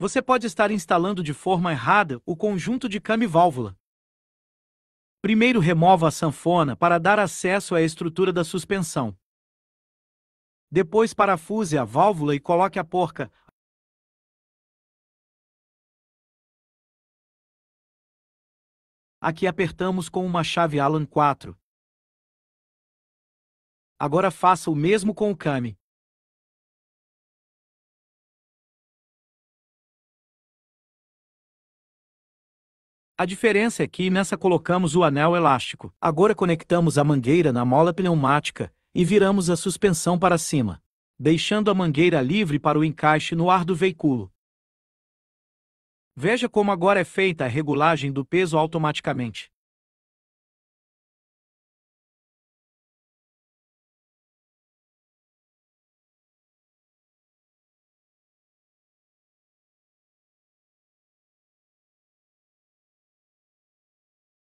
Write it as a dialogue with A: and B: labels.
A: você pode estar instalando de forma errada o conjunto de cam e válvula. Primeiro remova a sanfona para dar acesso à estrutura da suspensão. Depois parafuse a válvula e coloque a porca,
B: Aqui apertamos com uma chave Allen 4. Agora faça o mesmo com o Kami.
A: A diferença é que nessa colocamos o anel elástico. Agora conectamos a mangueira na mola pneumática e viramos a suspensão para cima, deixando a mangueira livre para o encaixe no ar do veículo. Veja como agora é feita a regulagem do peso automaticamente.